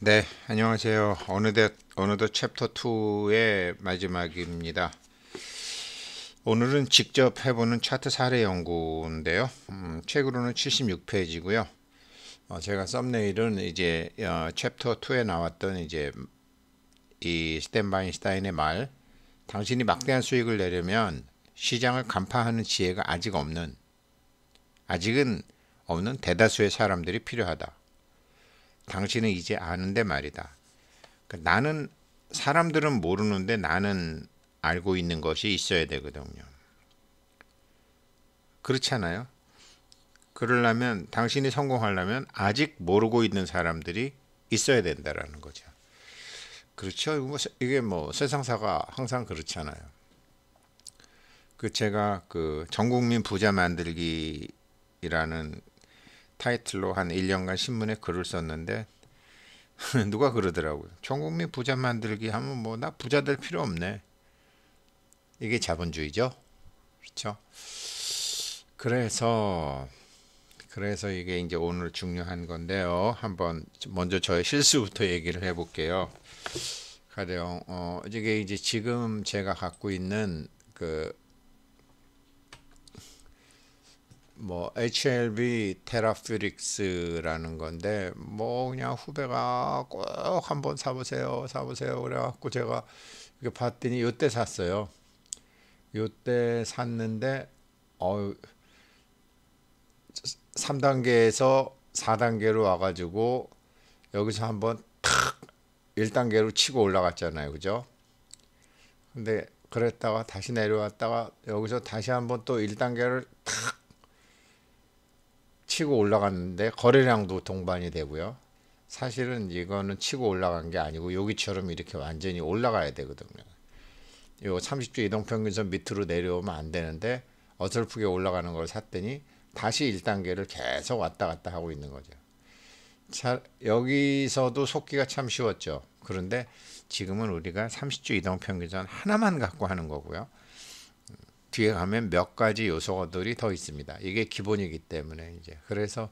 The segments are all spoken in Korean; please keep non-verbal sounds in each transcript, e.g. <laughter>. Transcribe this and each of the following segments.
네, 안녕하세요. 어느덧 어느덧 챕터 2의 마지막입니다. 오늘은 직접 해보는 차트 사례 연구인데요. 음, 책으로는 76페이지고요. 어, 제가 썸네일은 이제 어, 챕터 2에 나왔던 이제 이스탠바인스타인의 말, 당신이 막대한 수익을 내려면 시장을 간파하는 지혜가 아직 없는, 아직은 없는 대다수의 사람들이 필요하다. 당신은 이제 아는데 말이다. 그러니까 나는 사람들은 모르는데 나는 알고 있는 것이 있어야 되거든요. 그렇잖아요. 그러려면 당신이 성공하려면 아직 모르고 있는 사람들이 있어야 된다라는 거죠. 그렇죠. 뭐 이게 뭐 세상사가 항상 그렇잖아요. 그 제가 그 전국민 부자 만들기라는 타이틀로 한 1년간 신문에 글을 썼는데 <laughs> 누가 그러더라고요. 전국민 부자 만들기 하면 뭐 나 부자 될 필요 없네. 이게 자본주의죠. 그렇죠? 그래서 그래서 이게 이제 오늘 중요한 건데요. 한번 먼저 저의 실수부터 얘기를 해볼게요. 가령 어 이게 이제 지금 제가 갖고 있는 그뭐 HLV 테라퓨릭스라는 건데 뭐 그냥 후배가 꼭 한번 사보세요 사보세요 그래갖고 제가 이게 봤더니 요때 샀어요 요때 샀는데 어 3단계에서 4단계로 와가지고 여기서 한번 탁 1단계로 치고 올라갔잖아요 그죠 근데 그랬다가 다시 내려왔다가 여기서 다시 한번 또 1단계를 탁 치고 올라갔는데 거래량도 동반이 되고요. 사실은 이거는 치고 올라간 게 아니고 여기처럼 이렇게 완전히 올라가야 되거든요. 요 30주 이동평균선 밑으로 내려오면 안 되는데 어설프게 올라가는 걸 샀더니 다시 1단계를 계속 왔다 갔다 하고 있는 거죠. 자, 여기서도 속기가 참 쉬웠죠. 그런데 지금은 우리가 30주 이동평균선 하나만 갖고 하는 거고요. 뒤에 가면 몇 가지 요소들이 더 있습니다. 이게 기본이기 때문에 이제 그래서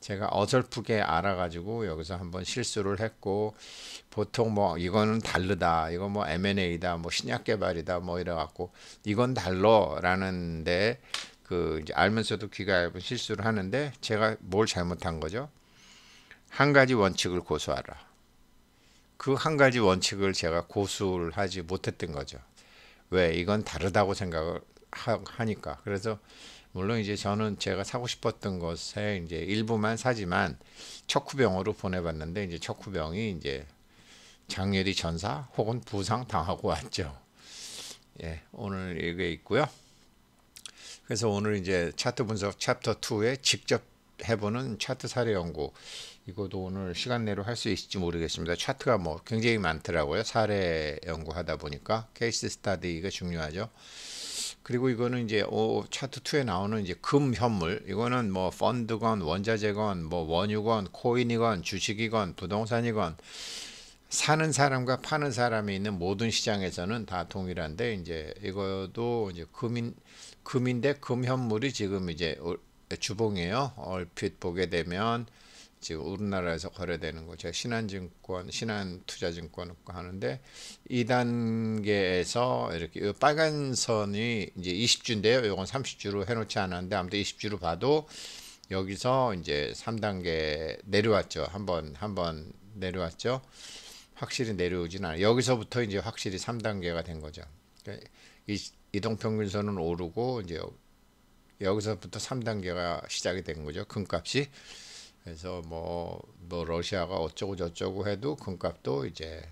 제가 어설프게 알아가지고 여기서 한번 실수를 했고 보통 뭐 이거는 다르다 이거 뭐 M&A다 뭐 신약 개발이다 뭐 이래갖고 이건 달러라는데 그 이제 알면서도 귀가 얇은 실수를 하는데 제가 뭘 잘못한 거죠? 한 가지 원칙을 고수하라. 그 한 가지 원칙을 제가 고수를 하지 못했던 거죠. 왜 이건 다르다고 생각을 하, 니까 그래서 물론 이제 저는 제가 사고 싶었던 것에 이제 일부만 사지만 척후병으로 보내봤는데 이제 척후병이 이제 장렬히 전사 혹은 부상 당하고 왔죠. 예, 오늘 이게 있고요. 그래서 오늘 이제 차트 분석 챕터 2에 직접 해보는 차트 사례 연구 이것도 오늘 시간 내로 할 수 있을지 모르겠습니다. 차트가 뭐 굉장히 많더라고요. 사례 연구하다 보니까 케이스 스타디가 중요하죠. 그리고 이거는 이제 오, 차트 2에 나오는 이제 금 현물 이거는 뭐 펀드건 원자재건 뭐 원유건 코인이건 주식이건 부동산이건 사는 사람과 파는 사람이 있는 모든 시장에서는 다 동일한데 이제 이것도 이제 금인 금인데 금 현물이 지금 이제 주봉이에요. 얼핏 보게 되면 지금 우리나라에서 거래되는 거 제가 신한증권, 신한투자증권 하는데 이 단계에서 이렇게 빨간 선이 이제 20주인데요. 요건 30주로 해놓지 않았는데 아무튼 20주로 봐도 여기서 이제 3단계 내려왔죠. 한번 한번 내려왔죠. 확실히 내려오진 않아요. 여기서부터 이제 확실히 3단계가 된 거죠. 그러니까 이, 이동평균선은 오르고 이제 여기서부터 3단계가 시작이 된 거죠. 금값이. 그래서 뭐, 뭐 러시아가 어쩌고 저쩌고 해도 금값도 이제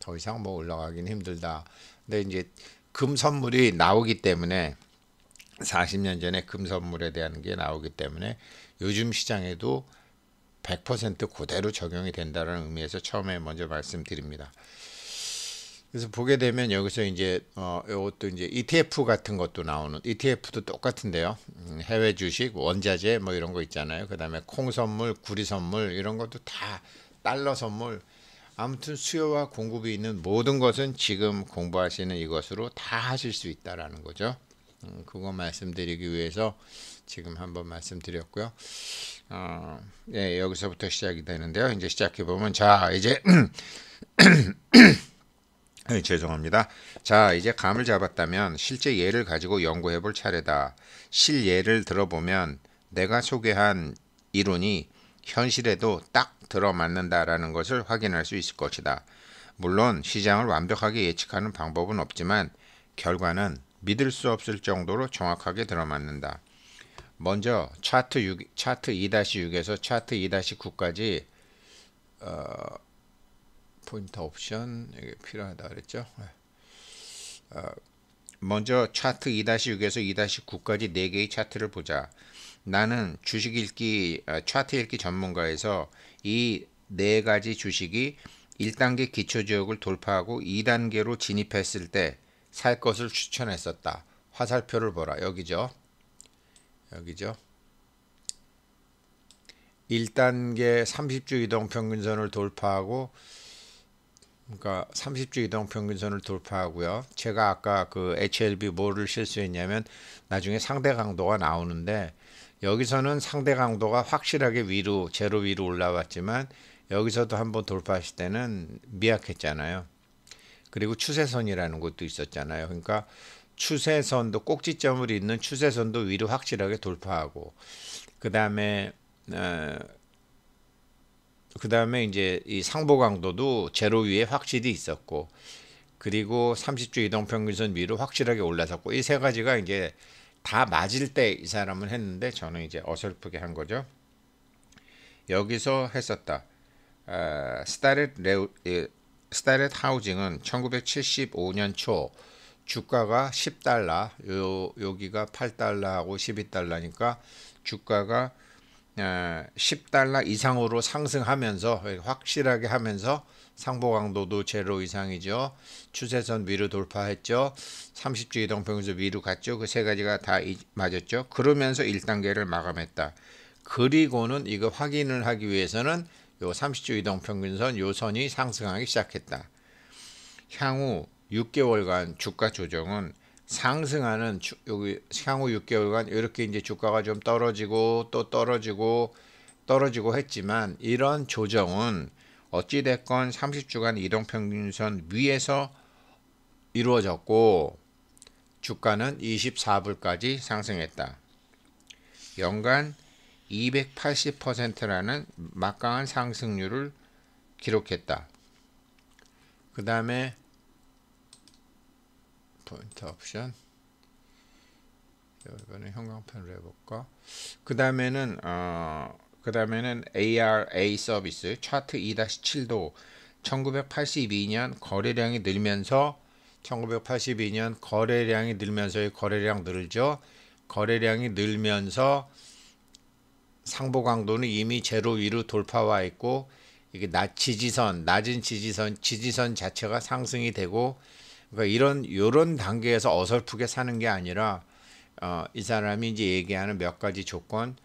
더 이상 뭐 올라가긴 힘들다. 근데 이제 금 선물이 나오기 때문에 40년 전에 금 선물에 대한 게 나오기 때문에 요즘 시장에도 100% 그대로 적용이 된다는 의미에서 처음에 먼저 말씀드립니다. 그래서 보게 되면 여기서 이제 어 이것도 이제 ETF 같은 것도 나오는 ETF도 똑같은데요. 음, 해외 주식, 원자재 뭐 이런 거 있잖아요. 그다음에 콩 선물, 구리 선물 이런 것도 다 달러 선물 아무튼 수요와 공급이 있는 모든 것은 지금 공부하시는 이것으로 다 하실 수 있다라는 거죠. 음, 그거 말씀드리기 위해서 지금 한번 말씀드렸고요. 어, 예, 여기서부터 시작이 되는데요. 이제 시작해 보면 자 이제 <clears throat> <coughs> 네, 죄송합니다. 자, 이제 감을 잡았다면 실제 예를 가지고 연구해 볼 차례다. 실예를 들어보면 내가 소개한 이론이 현실에도 딱 들어맞는다라는 것을 확인할 수 있을 것이다. 물론 시장을 완벽하게 예측하는 방법은 없지만 결과는 믿을 수 없을 정도로 정확하게 들어맞는다. 먼저 차트 차트 2-6에서 차트 2-9까지 어, 포인트 옵션 이게 필요하다 그랬죠 네. 어, 먼저 차트 2-6에서 2-9까지 4개의 차트를 보자 나는 주식 읽기 어, 차트 읽기 전문가에서 이 네 가지 주식이 1단계 기초 지역을 돌파하고 2단계로 진입했을 때 살 것을 추천했었다. 화살표를 보라. 여기죠. 여기죠. 1단계 30주 이동 평균선을 돌파하고 그러니까 30주 이동 평균선을 돌파하고요. 제가 아까 그 HLB 뭐를 실수했냐면 나중에 상대 강도가 나오는데 여기서는 상대 강도가 확실하게 위로 제로 위로 올라왔지만 여기서도 한번 돌파하실 때는 미약했잖아요. 그리고 추세선이라는 것도 있었잖아요. 그러니까 추세선도 꼭지점을 잇는 추세선도 위로 확실하게 돌파하고 그 다음에 어, 그 다음에 이제 이 상보 강도도 제로 위에 확실히 있었고 그리고 30주 이동평균선 위로 확실하게 올라섰고 이 세 가지가 이제 다 맞을 때 이 사람은 했는데 저는 이제 어설프게 한 거죠. 여기서 했었다. 어, 스타렛 레우, 예, 스타렛 하우징은 1975년 초 주가가 10달러, 요 여기가 8달러하고 12달러니까 주가가 10달러 예, 이상으로 상승하면서 예, 확실하게 하면서 상보 강도도 제로 이상이죠. 추세선 위로 돌파했죠. 30주 이동 평균선 위로 갔죠. 그 세 가지가 다 맞았죠. 그러면서 1단계를 마감했다. 그리고는 이거 확인을 하기 위해서는 요 30주 이동 평균선 요 선이 상승하기 시작했다. 향후 6개월간 주가 조정은 상승하는 주, 여기 향후 6개월간 이렇게 이제 주가가 좀 떨어지고 또 떨어지고 떨어지고 했지만 이런 조정은 어찌 됐건 30주간 이동 평균선 위에서 이루어졌고 주가는 24불까지 상승했다. 연간 280%라는 막강한 상승률을 기록했다. 그 다음에 포인트 옵션 이번에 형광펜으로 해볼까 그 다음에는 어, 그 다음에는 ARA 서비스 차트 2-7도 1982년 거래량이 늘면서 1982년 거래량이 늘면서의 거래량 늘죠 거래량이 늘면서 상보 강도는 이미 제로 위로 돌파와 있고 이게 낮 지지선 낮은 지지선 지지선 자체가 상승이 되고 그러니까 이런 요런 단계에서 어설프게 사는 게 아니라 어, 이 사람이 이제 얘기하는 몇 가지 조건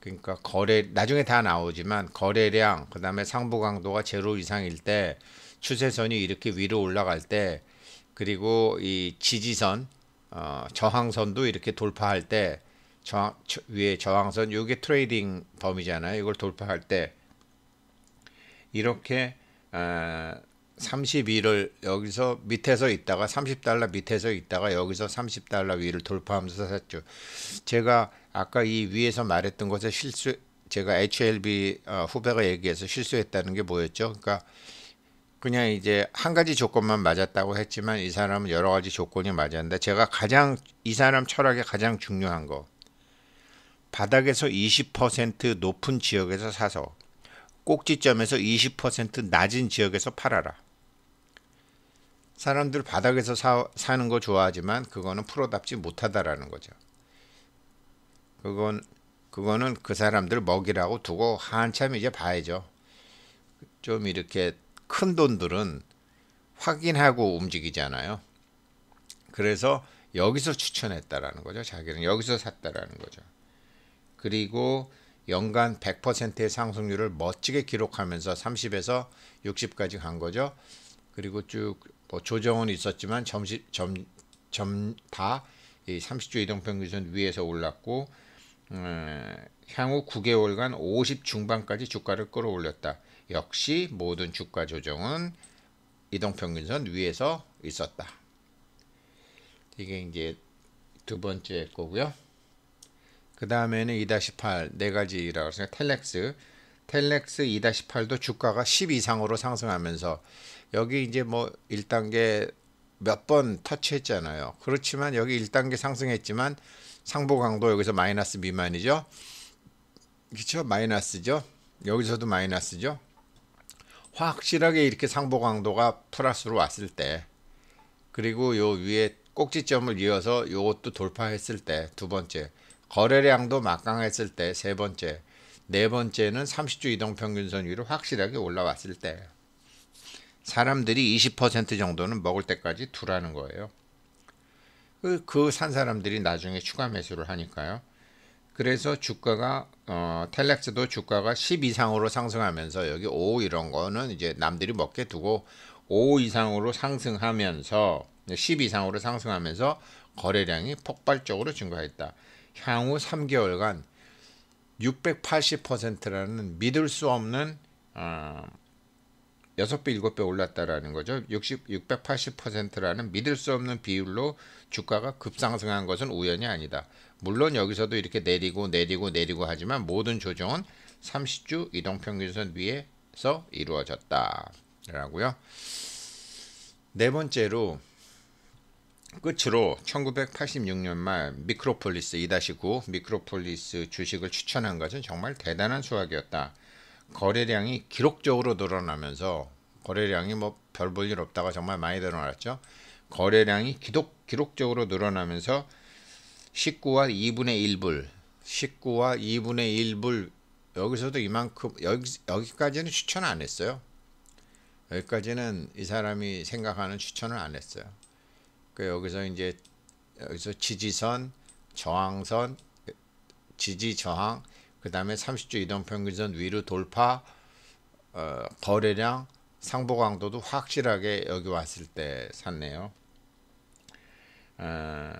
그러니까 거래 나중에 다 나오지만 거래량 그다음에 상부 강도가 제로 이상일 때 추세선이 이렇게 위로 올라갈 때 그리고 이 지지선 어, 저항선도 이렇게 돌파할 때 저항, 저, 위에 저항선 요게 트레이딩 범위잖아요 이걸 돌파할 때 이렇게 어, 32를 여기서 밑에서 있다가 30달러 밑에서 있다가 여기서 30달러 위를 돌파하면서 샀죠. 제가 아까 이 위에서 말했던 것에 실수 제가 HLB 어, 후배가 얘기해서 실수했다는 게 뭐였죠? 그러니까 그냥 이제 한 가지 조건만 맞았다고 했지만 이 사람은 여러 가지 조건이 맞았는데 제가 가장 이 사람 철학에 가장 중요한 거 바닥에서 20% 높은 지역에서 사서 꼭지점에서 20% 낮은 지역에서 팔아라. 사람들 바닥에서 사, 사는 거 좋아하지만 그거는 프로답지 못하다라는 거죠. 그건 그거는 그 사람들 먹이라고 두고 한참 이제 봐야죠. 좀 이렇게 큰 돈들은 확인하고 움직이잖아요. 그래서 여기서 추천했다라는 거죠. 자기는 여기서 샀다라는 거죠. 그리고 연간 100%의 상승률을 멋지게 기록하면서 30에서 60까지 간 거죠. 그리고 쭉뭐 조정은 있었지만 점심 점, 점 다 이 30주 이동평균선 위에서 올랐고 음, 향후 9개월간 50 중반까지 주가를 끌어올렸다. 역시 모든 주가 조정은 이동평균선 위에서 있었다. 이게 이제 두 번째 거고요. 그 다음에는 2-8네 가지라고 해서 텔렉스 텔렉스 2-8도 주가가 10 이상으로 상승하면서 여기 이제 뭐 1단계 몇 번 터치했잖아요. 그렇지만 여기 1단계 상승했지만 상부 강도 여기서 마이너스 미만이죠. 그렇죠? 마이너스죠. 여기서도 마이너스죠. 확실하게 이렇게 상부 강도가 플러스로 왔을 때 그리고 요 위에 꼭지점을 이어서 요것도 돌파했을 때 두 번째 거래량도 막강했을 때 세 번째 네 번째는 30주 이동 평균선 위로 확실하게 올라왔을 때 사람들이 20% 정도는 먹을 때까지 두라는 거예요. 그산 그 사람들이 나중에 추가 매수를 하니까요. 그래서 주가가 어, 텔렉스도 주가가 10 이상으로 상승하면서 여기 5 이런 거는 이제 남들이 먹게 두고 5 이상으로 상승하면서 10 이상으로 상승하면서 거래량이 폭발적으로 증가했다. 향후 3개월간 680%라는 믿을 수 없는 어, 6배, 7배 올랐다라는 거죠. 60, 680%라는 믿을 수 없는 비율로 주가가 급상승한 것은 우연이 아니다. 물론 여기서도 이렇게 내리고 내리고 내리고 하지만 모든 조정은 30주 이동평균선 위에서 이루어졌다. 라고요. 네 번째로 끝으로 1986년 말 미크로폴리스 2-9 미크로폴리스 주식을 추천한 것은 정말 대단한 수확이었다. 거래량이 기록적으로 늘어나면서 거래량이 뭐 별 볼일 없다가 정말 많이 늘어났죠. 거래량이 기록, 기록적으로 늘어나면서 19와 2분의 1불 19와 2분의 1불 여기서도 이만큼 여기, 여기까지는 추천 안 했어요. 여기까지는 이 사람이 생각하는 추천을 안 했어요. 그 여기서 이제 여기서 지지선, 저항선, 지지 저항, 그 다음에 30주 이동평균선 위로 돌파, 어, 거래량, 상보 강도도 확실하게 여기 왔을 때 샀네요. 어,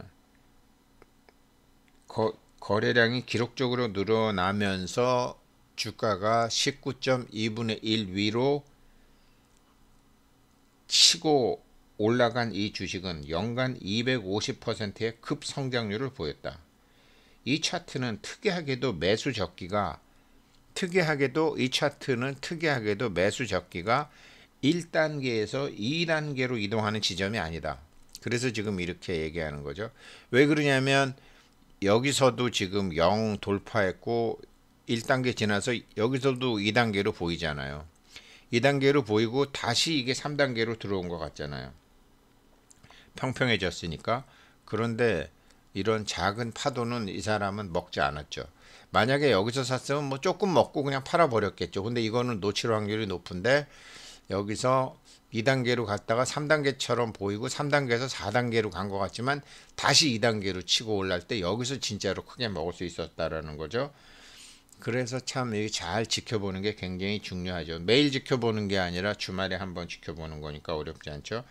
거, 거래량이 기록적으로 늘어나면서 주가가 19.2분의 1 위로 치고 올라간 이 주식은 연간 250%의 급성장률을 보였다. 이 차트는 특이하게도 매수 적기가 특이하게도 이 차트는 특이하게도 매수 적기가 1단계에서 2단계로 이동하는 지점이 아니다. 그래서 지금 이렇게 얘기하는 거죠. 왜 그러냐면 여기서도 지금 0 돌파했고 1단계 지나서 여기서도 2단계로 보이잖아요. 2단계로 보이고 다시 이게 3단계로 들어온 것 같잖아요. 평평해졌으니까 그런데 이런 작은 파도는 이 사람은 먹지 않았죠. 만약에 여기서 샀으면 뭐 조금 먹고 그냥 팔아 버렸겠죠. 근데 이거는 놓칠 확률이 높은데 여기서 2단계로 갔다가 3단계처럼 보이고 3단계에서 4단계로 간 것 같지만 다시 2단계로 치고 올랄 라때 여기서 진짜로 크게 먹을 수 있었다라는 거죠. 그래서 참잘 지켜보는 게 굉장히 중요하죠. 매일 지켜보는 게 아니라 주말에 한 번 지켜보는 거니까 어렵지 않죠.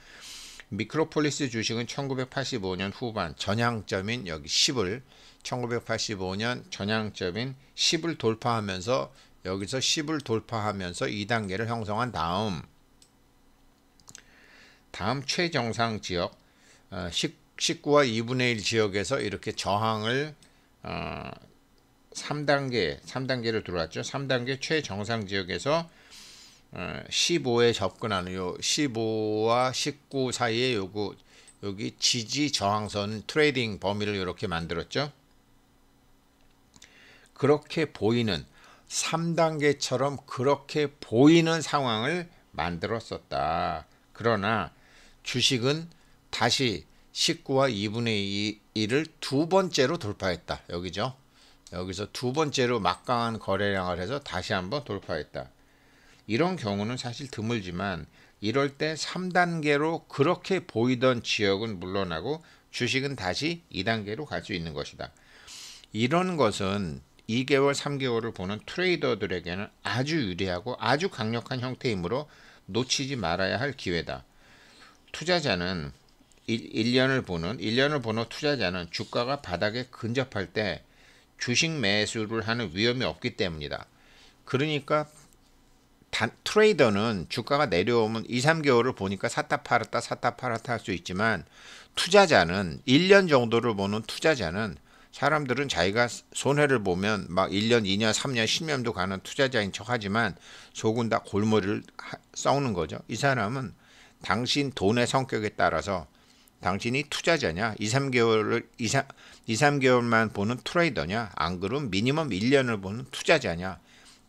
미크로폴리스 주식은 1985년 후반 전향점인 여기 10을 1985년 전향점인 10을 돌파하면서 여기서 10을 돌파하면서 2단계를 형성한 다음 다음 최정상 지역 19와 2분의 1 지역에서 이렇게 저항을 3단계 어, 3단계를 들어왔죠. 3단계 최정상 지역에서 15에 어, 접근하는 요 15와 19 사이에 요거 여기 지지 저항선 트레이딩 범위를 이렇게 만들었죠. 그렇게 보이는 3단계처럼 그렇게 보이는 상황을 만들었었다. 그러나 주식은 다시 19와 2분의 1을 두 번째로 돌파했다. 여기죠. 여기서 두 번째로 막강한 거래량을 해서 다시 한번 돌파했다. 이런 경우는 사실 드물지만 이럴 때 3단계로 그렇게 보이던 지역은 물러나고 주식은 다시 2단계로 갈 수 있는 것이다. 이런 것은 2개월, 3개월을 보는 트레이더들에게는 아주 유리하고 아주 강력한 형태이므로 놓치지 말아야 할 기회다. 투자자는 1, 년을 보는 1년을 보는 투자자는 주가가 바닥에 근접할 때 주식 매수를 하는 위험이 없기 때문이다. 그러니까 단, 트레이더는 주가가 내려오면 2, 3개월을 보니까 샀다 팔았다 샀다 팔았다 할 수 있지만 투자자는 1년 정도를 보는 투자자는 사람들은 자기가 손해를 보면 막 1년, 2년, 3년, 10년도 가는 투자자인 척하지만 속은 다 골머리를 썩는 거죠. 이 사람은 당신 돈의 성격에 따라서 당신이 투자자냐, 2, 3개월을 2, 3, 2, 3개월만 보는 트레이더냐, 안 그러면 미니멈 1년을 보는 투자자냐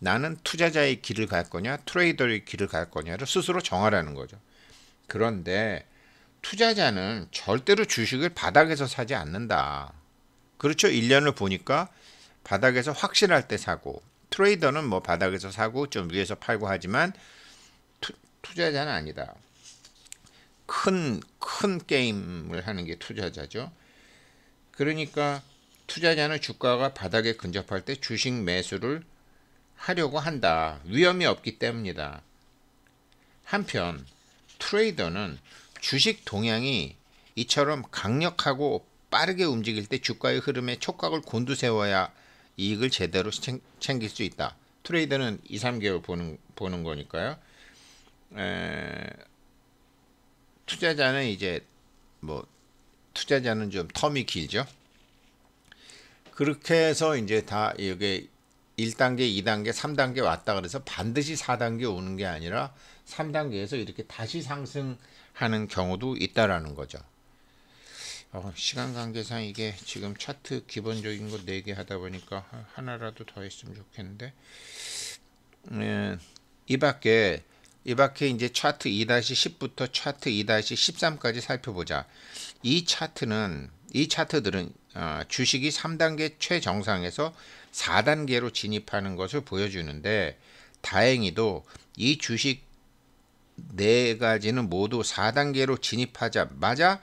나는 투자자의 길을 갈 거냐 트레이더의 길을 갈 거냐를 스스로 정하라는 거죠. 그런데 투자자는 절대로 주식을 바닥에서 사지 않는다. 그렇죠. 1년을 보니까 바닥에서 확실할 때 사고 트레이더는 뭐 바닥에서 사고 좀 위에서 팔고 하지만 투, 투자자는 아니다. 큰 큰 게임을 하는 게 투자자죠. 그러니까 투자자는 주가가 바닥에 근접할 때 주식 매수를 하려고 한다. 위험이 없기 때문이다. 한편 트레이더는 주식 동향이 이처럼 강력하고 빠르게 움직일 때 주가의 흐름에 촉각을 곤두세워야 이익을 제대로 챙길 수 있다. 트레이더는 2, 3개월 보는, 보는 거니까요. 에, 투자자는 이제 뭐 투자자는 좀 텀이 길죠. 그렇게 해서 이제 다 이게 일단계이단계삼단계 왔다 그래서 반드시 사단계 오는 게 아니라 삼단계에서 이렇게 다시 상승하는 경우도 있다라는 거죠. 어, 시간 관계상 이게 지금 차트 기본적인 거네개 하다 보니까 하나라도 더 했으면 좋겠는데 음, 이 밖에 이 밖에 이제 차트 2-10부터 차트 2-13까지 살펴보자. 이 차트는 이 차트들은 아, 주식이 3단계 최정상에서 4단계로 진입하는 것을 보여주는데 다행히도 이 주식 4 가지는 모두 4단계로 진입하자마자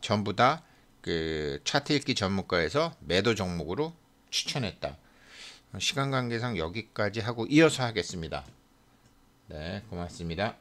전부 다그 차트 읽기 전문가에서 매도 종목으로 추천했다. 시간 관계상 여기까지 하고 이어서 하겠습니다. 네, 고맙습니다.